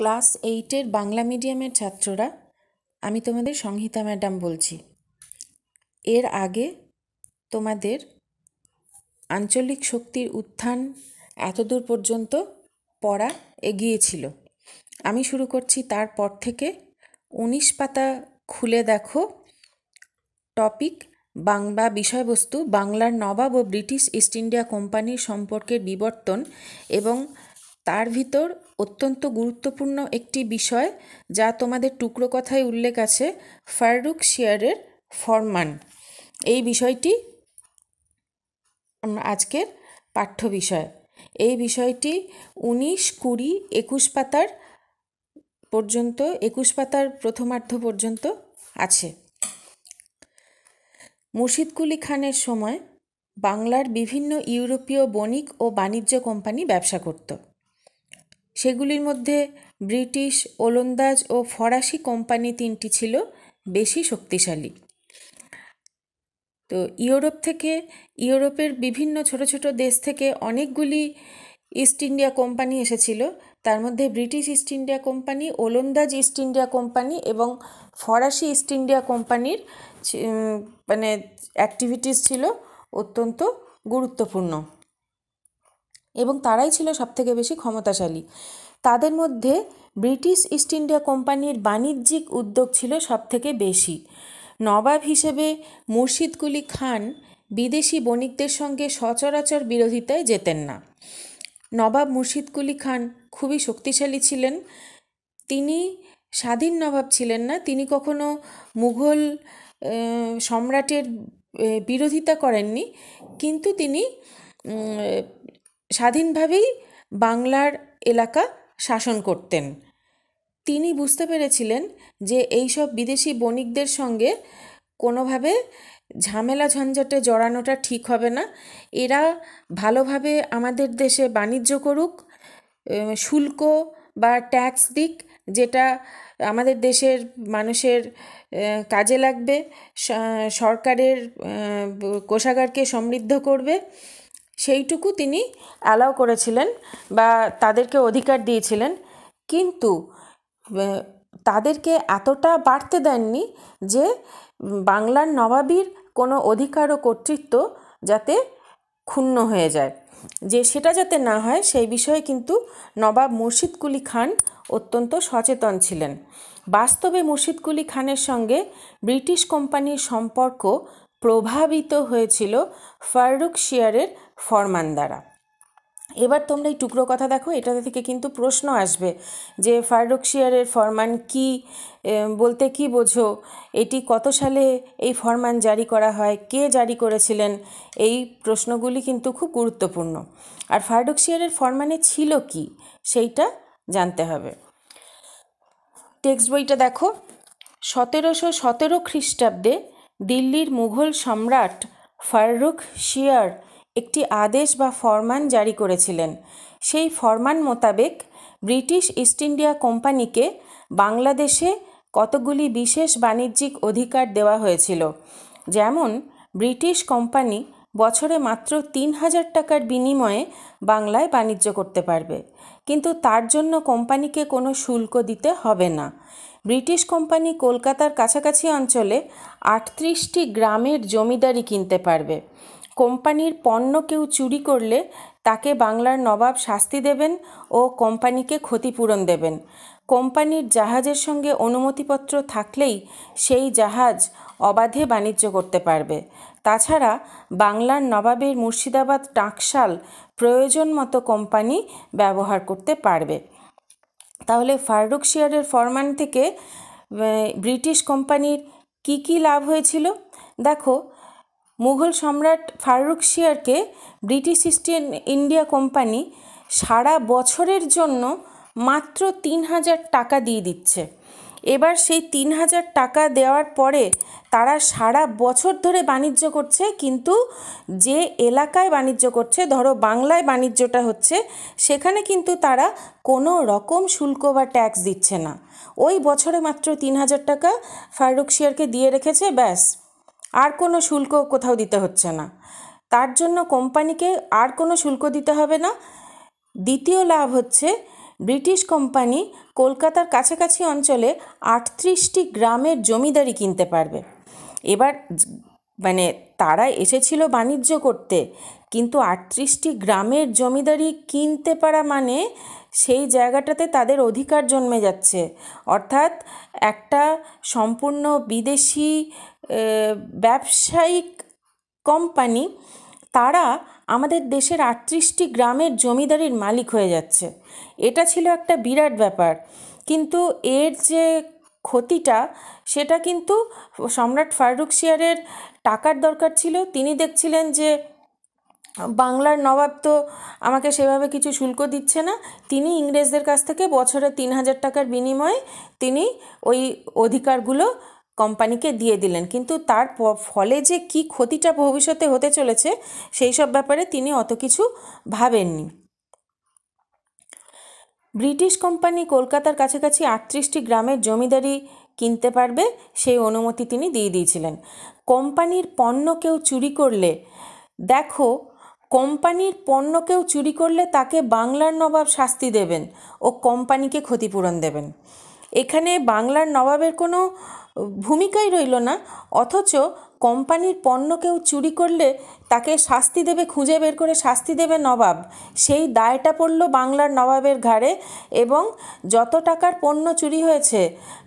class এইটের বাংলা মিডিয়ামের ছাত্ররা আমি তোমাদের সংহিতা ম্যাডাম বলছি এর আগে তোমাদের আঞ্চলিক শক্তির উত্থান এতদূর পর্যন্ত পড়া এগিয়েছিল আমি শুরু করছি তারপর থেকে উনিশ পাতা খুলে দেখো টপিক বাংলা বিষয়বস্তু বাংলার নবাব ও ব্রিটিশ ইস্ট ইন্ডিয়া কোম্পানির সম্পর্কের বিবর্তন এবং তার ভিতর অত্যন্ত গুরুত্বপূর্ণ একটি বিষয় যা তোমাদের টুকরো কথায় উল্লেখ আছে ফারুক শিয়ারের ফরমান এই বিষয়টি আজকের পাঠ্য বিষয় এই বিষয়টি উনিশ কুড়ি একুশ পাতার পর্যন্ত একুশ পাতার প্রথমার্ধ পর্যন্ত আছে মুর্শিদকুলি খানের সময় বাংলার বিভিন্ন ইউরোপীয় বণিক ও বাণিজ্য কোম্পানি ব্যবসা করতো সেগুলির মধ্যে ব্রিটিশ ওলন্দাজ ও ফরাসি কোম্পানি তিনটি ছিল বেশি শক্তিশালী তো ইউরোপ থেকে ইউরোপের বিভিন্ন ছোট ছোট দেশ থেকে অনেকগুলি ইস্ট ইন্ডিয়া কোম্পানি এসেছিল তার মধ্যে ব্রিটিশ ইস্ট ইন্ডিয়া কোম্পানি ওলন্দাজ ইস্ট ইন্ডিয়া কোম্পানি এবং ফরাসি ইস্ট ইন্ডিয়া কোম্পানির মানে অ্যাক্টিভিটিস ছিল অত্যন্ত গুরুত্বপূর্ণ এবং তারাই ছিল সবথেকে বেশি ক্ষমতাশালী তাদের মধ্যে ব্রিটিশ ইস্ট ইন্ডিয়া কোম্পানির বাণিজ্যিক উদ্যোগ ছিল সবথেকে বেশি নবাব হিসেবে মুর্শিদ কুলি খান বিদেশি বণিকদের সঙ্গে সচরাচর বিরোধিতায় যেতেন না নবাব মুর্শিদ কুলি খান খুবই শক্তিশালী ছিলেন তিনি স্বাধীন নবাব ছিলেন না তিনি কখনো মুঘল সম্রাটের বিরোধিতা করেননি কিন্তু তিনি স্বাধীনভাবেই বাংলার এলাকা শাসন করতেন তিনি বুঝতে পেরেছিলেন যে এই সব বিদেশি বণিকদের সঙ্গে কোনোভাবে ঝামেলা ঝঞ্ঝাটে জড়ানোটা ঠিক হবে না এরা ভালোভাবে আমাদের দেশে বাণিজ্য করুক শুল্ক বা ট্যাক্স দিক যেটা আমাদের দেশের মানুষের কাজে লাগবে সরকারের কোষাগারকে সমৃদ্ধ করবে সেইটুকু তিনি অ্যালাউ করেছিলেন বা তাদেরকে অধিকার দিয়েছিলেন কিন্তু তাদেরকে এতটা বাড়তে দেননি যে বাংলার নবাবীর কোনো অধিকার ও কর্তৃত্ব যাতে ক্ষুণ্ণ হয়ে যায় যে সেটা যাতে না হয় সেই বিষয়ে কিন্তু নবাব মুর্শিদ কুলি খান অত্যন্ত সচেতন ছিলেন বাস্তবে মুর্শিদ কুলি খানের সঙ্গে ব্রিটিশ কোম্পানির সম্পর্ক প্রভাবিত হয়েছিল ফারুক শিয়ারের ফরমান দ্বারা এবার তোমরা এই টুকরো কথা দেখো এটা থেকে কিন্তু প্রশ্ন আসবে যে ফারুক শিয়ারের ফরমান কি বলতে কি বোঝো এটি কত সালে এই ফরমান জারি করা হয় কে জারি করেছিলেন এই প্রশ্নগুলি কিন্তু খুব গুরুত্বপূর্ণ আর ফারুক শিয়ারের ফরমানে ছিল কি সেইটা জানতে হবে টেক্সট বইটা দেখো সতেরোশো সতেরো খ্রিস্টাব্দে দিল্লির মুঘল সম্রাট ফাররুখ শিয়ার একটি আদেশ বা ফরমান জারি করেছিলেন সেই ফরমান মোতাবেক ব্রিটিশ ইস্ট ইন্ডিয়া কোম্পানিকে বাংলাদেশে কতগুলি বিশেষ বাণিজ্যিক অধিকার দেওয়া হয়েছিল যেমন ব্রিটিশ কোম্পানি বছরে মাত্র তিন হাজার টাকার বিনিময়ে বাংলায় বাণিজ্য করতে পারবে কিন্তু তার জন্য কোম্পানিকে কোনো শুল্ক দিতে হবে না ব্রিটিশ কোম্পানি কলকাতার কাছাকাছি অঞ্চলে আটত্রিশটি গ্রামের জমিদারি কিনতে পারবে কোম্পানির পণ্য কেউ চুরি করলে তাকে বাংলার নবাব শাস্তি দেবেন ও কোম্পানিকে ক্ষতিপূরণ দেবেন কোম্পানির জাহাজের সঙ্গে অনুমতিপত্র থাকলেই সেই জাহাজ অবাধে বাণিজ্য করতে পারবে তাছাড়া বাংলার নবাবের মুর্শিদাবাদ টাকশাল প্রয়োজন মতো কোম্পানি ব্যবহার করতে পারবে তাহলে শিয়ারের ফরমান থেকে ব্রিটিশ কোম্পানির কি কি লাভ হয়েছিল দেখো মুঘল সম্রাট শিয়ারকে ব্রিটিশ ইস্ট ইন্ডিয়া কোম্পানি সারা বছরের জন্য মাত্র তিন হাজার টাকা দিয়ে দিচ্ছে এবার সেই তিন হাজার টাকা দেওয়ার পরে তারা সারা বছর ধরে বাণিজ্য করছে কিন্তু যে এলাকায় বাণিজ্য করছে ধরো বাংলায় বাণিজ্যটা হচ্ছে সেখানে কিন্তু তারা কোনো রকম শুল্ক বা ট্যাক্স দিচ্ছে না ওই বছরে মাত্র তিন হাজার টাকা ফারুক শিয়ারকে দিয়ে রেখেছে ব্যাস আর কোনো শুল্ক কোথাও দিতে হচ্ছে না তার জন্য কোম্পানিকে আর কোনো শুল্ক দিতে হবে না দ্বিতীয় লাভ হচ্ছে ব্রিটিশ কোম্পানি কলকাতার কাছাকাছি অঞ্চলে আটত্রিশটি গ্রামের জমিদারি কিনতে পারবে এবার মানে তারা এসেছিল বাণিজ্য করতে কিন্তু আটত্রিশটি গ্রামের জমিদারি কিনতে পারা মানে সেই জায়গাটাতে তাদের অধিকার জন্মে যাচ্ছে অর্থাৎ একটা সম্পূর্ণ বিদেশি ব্যবসায়িক কোম্পানি তারা আমাদের দেশের আটত্রিশটি গ্রামের জমিদারির মালিক হয়ে যাচ্ছে এটা ছিল একটা বিরাট ব্যাপার কিন্তু এর যে ক্ষতিটা সেটা কিন্তু সম্রাট ফারুক শিয়ারের টাকার দরকার ছিল তিনি দেখছিলেন যে বাংলার নবাব তো আমাকে সেভাবে কিছু শুল্ক দিচ্ছে না তিনি ইংরেজদের কাছ থেকে বছরে তিন হাজার টাকার বিনিময়ে তিনি ওই অধিকারগুলো কোম্পানিকে দিয়ে দিলেন কিন্তু তার ফলে যে কি ক্ষতিটা ভবিষ্যতে হতে চলেছে সেই সব ব্যাপারে তিনি অত কিছু ভাবেননি ব্রিটিশ কোম্পানি কলকাতার কাছাকাছি আটত্রিশটি গ্রামের জমিদারি কিনতে পারবে সেই অনুমতি তিনি দিয়ে দিয়েছিলেন কোম্পানির পণ্য কেউ চুরি করলে দেখো কোম্পানির পণ্য কেউ চুরি করলে তাকে বাংলার নবাব শাস্তি দেবেন ও কোম্পানিকে ক্ষতিপূরণ দেবেন এখানে বাংলার নবাবের কোনো ভূমিকাই রইল না অথচ কোম্পানির পণ্য কেউ চুরি করলে তাকে শাস্তি দেবে খুঁজে বের করে শাস্তি দেবে নবাব সেই দায়টা পড়ল বাংলার নবাবের ঘাড়ে এবং যত টাকার পণ্য চুরি হয়েছে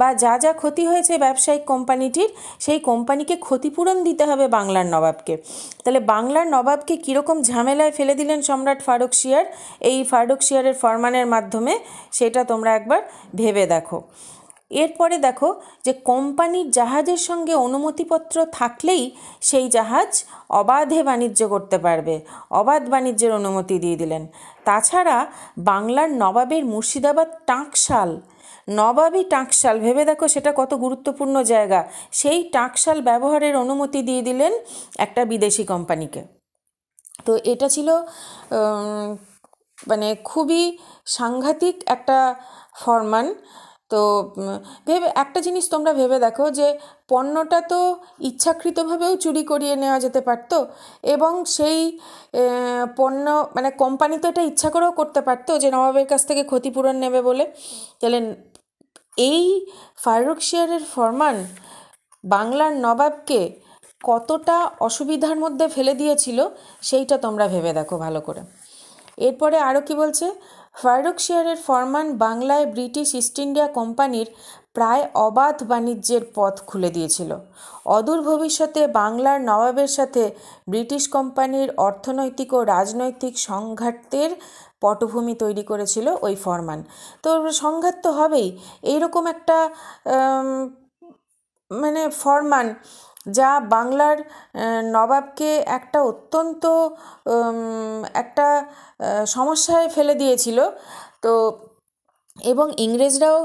বা যা যা ক্ষতি হয়েছে ব্যবসায়িক কোম্পানিটির সেই কোম্পানিকে ক্ষতিপূরণ দিতে হবে বাংলার নবাবকে তাহলে বাংলার নবাবকে কীরকম ঝামেলায় ফেলে দিলেন সম্রাট ফারুক শিয়ার এই ফারুক শিয়ারের ফরমানের মাধ্যমে সেটা তোমরা একবার ভেবে দেখো এরপরে দেখো যে কোম্পানির জাহাজের সঙ্গে অনুমতিপত্র থাকলেই সেই জাহাজ অবাধে বাণিজ্য করতে পারবে অবাধ বাণিজ্যের অনুমতি দিয়ে দিলেন তাছাড়া বাংলার নবাবের মুর্শিদাবাদ টাঁকশাল নবাবী টাঁকশাল ভেবে দেখো সেটা কত গুরুত্বপূর্ণ জায়গা সেই টাঁকশাল ব্যবহারের অনুমতি দিয়ে দিলেন একটা বিদেশি কোম্পানিকে তো এটা ছিল মানে খুবই সাংঘাতিক একটা ফরমান তো ভেবে একটা জিনিস তোমরা ভেবে দেখো যে পণ্যটা তো ইচ্ছাকৃতভাবেও চুরি করিয়ে নেওয়া যেতে পারত এবং সেই পণ্য মানে কোম্পানি তো এটা ইচ্ছা করেও করতে পারতো যে নবাবের কাছ থেকে ক্ষতিপূরণ নেবে বলে তাহলে এই ফারুক শিয়ারের ফরমান বাংলার নবাবকে কতটা অসুবিধার মধ্যে ফেলে দিয়েছিল সেইটা তোমরা ভেবে দেখো ভালো করে এরপরে আরও কি বলছে ফারুকশিয়ারের ফরমান বাংলায় ব্রিটিশ ইস্ট ইন্ডিয়া কোম্পানির প্রায় অবাধ বাণিজ্যের পথ খুলে দিয়েছিল অদূর ভবিষ্যতে বাংলার নবাবের সাথে ব্রিটিশ কোম্পানির অর্থনৈতিক ও রাজনৈতিক সংঘাতের পটভূমি তৈরি করেছিল ওই ফরমান তো সংঘাত তো হবেই এইরকম একটা মানে ফরমান যা বাংলার নবাবকে একটা অত্যন্ত একটা সমস্যায় ফেলে দিয়েছিল তো এবং ইংরেজরাও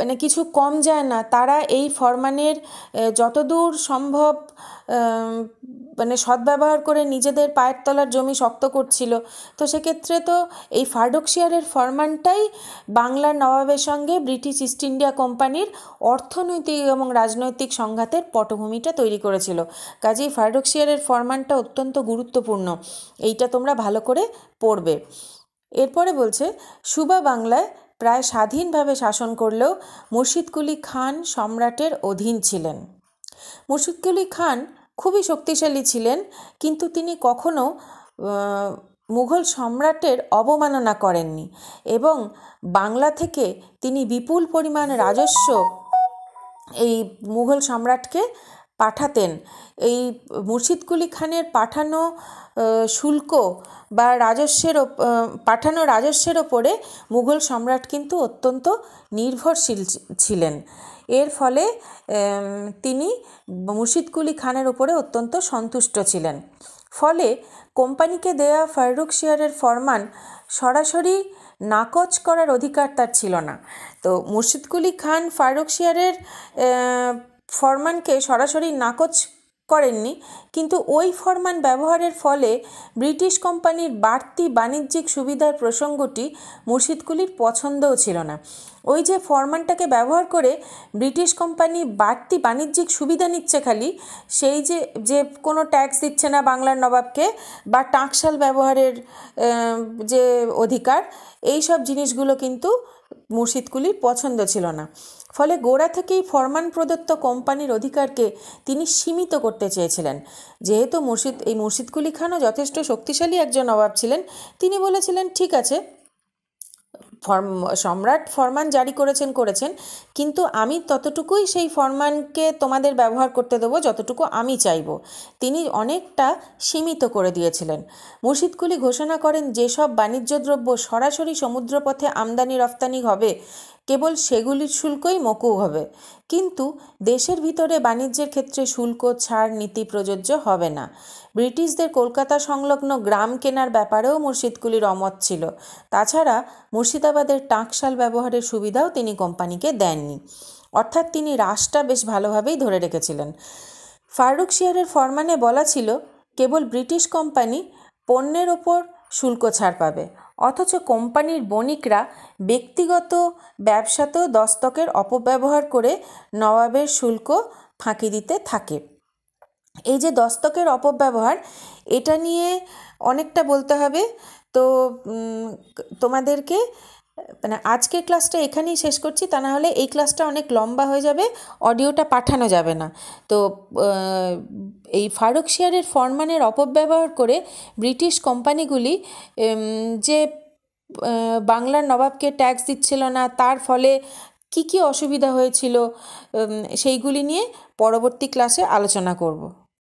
মানে কিছু কম যায় না তারা এই ফরমানের যতদূর সম্ভব মানে সদ্ব্যবহার করে নিজেদের পায়ের তলার জমি শক্ত করছিল তো সেক্ষেত্রে তো এই ফার্ডকশিয়ারের ফরমানটাই বাংলার নবাবের সঙ্গে ব্রিটিশ ইস্ট ইন্ডিয়া কোম্পানির অর্থনৈতিক এবং রাজনৈতিক সংঘাতের পটভূমিটা তৈরি করেছিল কাজেই ফার্ডকশিয়ারের ফরমানটা অত্যন্ত গুরুত্বপূর্ণ এইটা তোমরা ভালো করে পড়বে এরপরে বলছে সুবা বাংলায় প্রায় স্বাধীনভাবে শাসন করলেও মুর্শিদকুলি খান সম্রাটের অধীন ছিলেন মুর্শিদকুলি খান খুবই শক্তিশালী ছিলেন কিন্তু তিনি কখনও মুঘল সম্রাটের অবমাননা করেননি এবং বাংলা থেকে তিনি বিপুল পরিমাণ রাজস্ব এই মুঘল সম্রাটকে পাঠাতেন এই মুর্শিদ কুলি খানের পাঠানো শুল্ক বা রাজস্বের পাঠানো রাজস্বের ওপরে মুঘল সম্রাট কিন্তু অত্যন্ত নির্ভরশীল ছিলেন এর ফলে তিনি মুর্শিদ কুলি খানের ওপরে অত্যন্ত সন্তুষ্ট ছিলেন ফলে কোম্পানিকে দেয়া ফারুক শিয়ারের ফরমান সরাসরি নাকচ করার অধিকার তার ছিল না তো মুর্শিদকুলি খান ফারুক শিয়ারের ফরমানকে সরাসরি নাকচ করেননি কিন্তু ওই ফরমান ব্যবহারের ফলে ব্রিটিশ কোম্পানির বাড়তি বাণিজ্যিক সুবিধার প্রসঙ্গটি মুর্শিদকুলির পছন্দও ছিল না ওই যে ফরমানটাকে ব্যবহার করে ব্রিটিশ কোম্পানি বাড়তি বাণিজ্যিক সুবিধা নিচ্ছে খালি সেই যে যে কোনো ট্যাক্স দিচ্ছে না বাংলার নবাবকে বা টাকশাল ব্যবহারের যে অধিকার এই সব জিনিসগুলো কিন্তু মুর্শিদকুলির পছন্দ ছিল না ফলে গোড়া থেকেই ফরমান প্রদত্ত কোম্পানির অধিকারকে তিনি সীমিত করতে চেয়েছিলেন যেহেতু মুর্শিদ এই মুর্শিদকুলি খানও যথেষ্ট শক্তিশালী একজন নবাব ছিলেন তিনি বলেছিলেন ঠিক আছে ফর্ম সম্রাট ফরমান জারি করেছেন করেছেন কিন্তু আমি ততটুকুই সেই ফরমানকে তোমাদের ব্যবহার করতে দেবো যতটুকু আমি চাইব তিনি অনেকটা সীমিত করে দিয়েছিলেন মুর্শিদকুলি ঘোষণা করেন যেসব বাণিজ্য দ্রব্য সরাসরি সমুদ্রপথে আমদানি রফতানি হবে কেবল সেগুলির শুল্কই মকুব হবে কিন্তু দেশের ভিতরে বাণিজ্যের ক্ষেত্রে শুল্ক ছাড় নীতি প্রযোজ্য হবে না ব্রিটিশদের কলকাতা সংলগ্ন গ্রাম কেনার ব্যাপারেও মুর্শিদকুলির অমত ছিল তাছাড়া মুর্শিদাবাদের টাঁকশাল ব্যবহারের সুবিধাও তিনি কোম্পানিকে দেননি অর্থাৎ তিনি রাশটা বেশ ভালোভাবেই ধরে রেখেছিলেন ফারুক শিয়ারের ফরমানে বলা ছিল কেবল ব্রিটিশ কোম্পানি পণ্যের ওপর শুল্ক ছাড় পাবে অথচ কোম্পানির বণিকরা ব্যক্তিগত ব্যবসাতেও দস্তকের অপব্যবহার করে নবাবের শুল্ক ফাঁকি দিতে থাকে এই যে দস্তকের অপব্যবহার এটা নিয়ে অনেকটা বলতে হবে তো তোমাদেরকে মানে আজকের ক্লাসটা এখানেই শেষ করছি তা নাহলে এই ক্লাসটা অনেক লম্বা হয়ে যাবে অডিওটা পাঠানো যাবে না তো এই ফারুক শেয়ারের ফরমানের অপব্যবহার করে ব্রিটিশ কোম্পানিগুলি যে বাংলার নবাবকে ট্যাক্স দিচ্ছিল না তার ফলে কি কি অসুবিধা হয়েছিল সেইগুলি নিয়ে পরবর্তী ক্লাসে আলোচনা করব